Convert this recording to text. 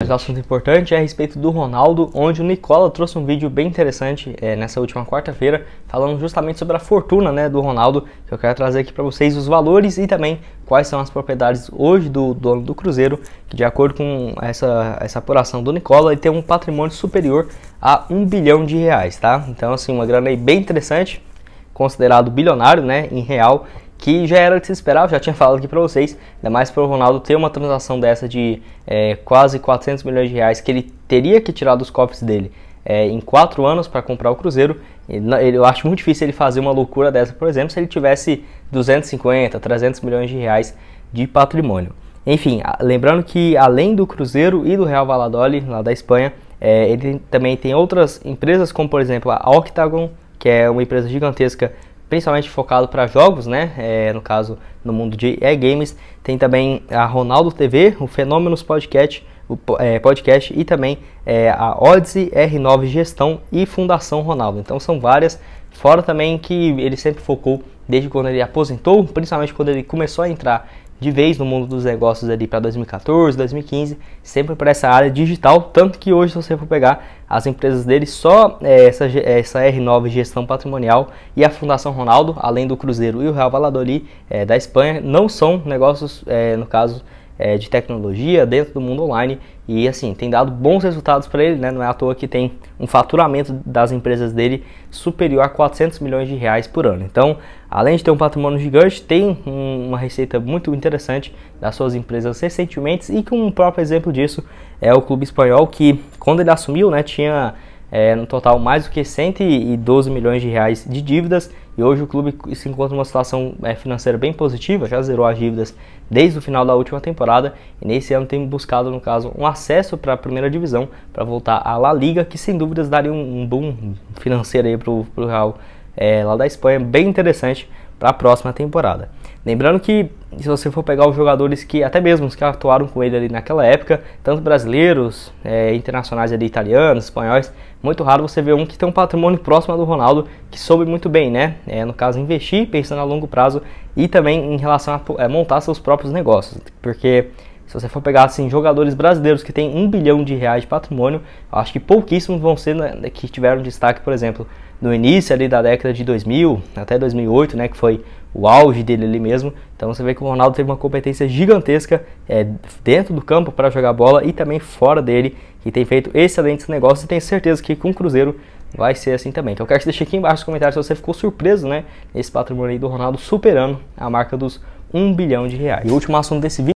Mas o assunto importante é a respeito do Ronaldo, onde o Nicola trouxe um vídeo bem interessante é, nessa última quarta-feira, falando justamente sobre a fortuna né, do Ronaldo, que eu quero trazer aqui para vocês os valores e também quais são as propriedades hoje do dono do Cruzeiro, que de acordo com essa, essa apuração do Nicola, ele tem um patrimônio superior a um bilhão de reais, tá? Então, assim, uma grana aí bem interessante, considerado bilionário, né, em real, que já era o que se esperava, já tinha falado aqui para vocês, ainda mais para o Ronaldo ter uma transação dessa de é, quase 400 milhões de reais que ele teria que tirar dos cofres dele é, em quatro anos para comprar o Cruzeiro. ele, eu acho muito difícil ele fazer uma loucura dessa, por exemplo, se ele tivesse 250, 300 milhões de reais de patrimônio. Enfim, lembrando que além do Cruzeiro e do Real Valladolid, lá da Espanha, é, ele também tem outras empresas, como por exemplo a Octagon, que é uma empresa gigantesca principalmente focado para jogos, né? É, no caso, no mundo de e-games. Tem também a Ronaldo TV, o Fenômenos Podcast, o, é, podcast e também é, a Odyssey R9 Gestão e Fundação Ronaldo. Então são várias. Fora também que ele sempre focou desde quando ele aposentou, principalmente quando ele começou a entrar de vez no mundo dos negócios ali para 2014, 2015, sempre para essa área digital, tanto que hoje se você for pegar as empresas dele, só é, essa, é, essa R9 Gestão Patrimonial e a Fundação Ronaldo, além do Cruzeiro e o Real Valladolid é, da Espanha, não são negócios, é, no caso, é, de tecnologia dentro do mundo online e assim tem dado bons resultados para ele, né? não é à toa que tem um faturamento das empresas dele superior a 400 milhões de reais por ano. Então, além de ter um patrimônio gigante, tem um uma receita muito interessante das suas empresas recentemente e que um próprio exemplo disso é o clube espanhol que quando ele assumiu, né, tinha é, no total mais do que 112 milhões de reais de dívidas e hoje o clube se encontra numa situação é, financeira bem positiva, já zerou as dívidas desde o final da última temporada e nesse ano tem buscado, no caso, um acesso para a primeira divisão para voltar à La Liga, que sem dúvidas daria um, um boom financeiro para o Real é, lá da Espanha, bem interessante para a próxima temporada. Lembrando que se você for pegar os jogadores que até mesmo os que atuaram com ele ali naquela época, tanto brasileiros, é, internacionais ali, italianos, espanhóis, muito raro você ver um que tem um patrimônio próximo do Ronaldo, que soube muito bem, né? É, no caso, investir pensando a longo prazo e também em relação a é, montar seus próprios negócios, porque se você for pegar assim, jogadores brasileiros que têm um bilhão de reais de patrimônio, acho que pouquíssimos vão ser né, que tiveram destaque, por exemplo, no início ali da década de 2000 até 2008, né, que foi o auge dele ali mesmo. Então você vê que o Ronaldo teve uma competência gigantesca é, dentro do campo para jogar bola e também fora dele, que tem feito excelentes negócios e tenho certeza que com o Cruzeiro vai ser assim também. Então eu quero te deixar aqui embaixo nos comentários se você ficou surpreso, né, nesse patrimônio aí do Ronaldo superando a marca dos 1 bilhão de reais. E o último assunto desse vídeo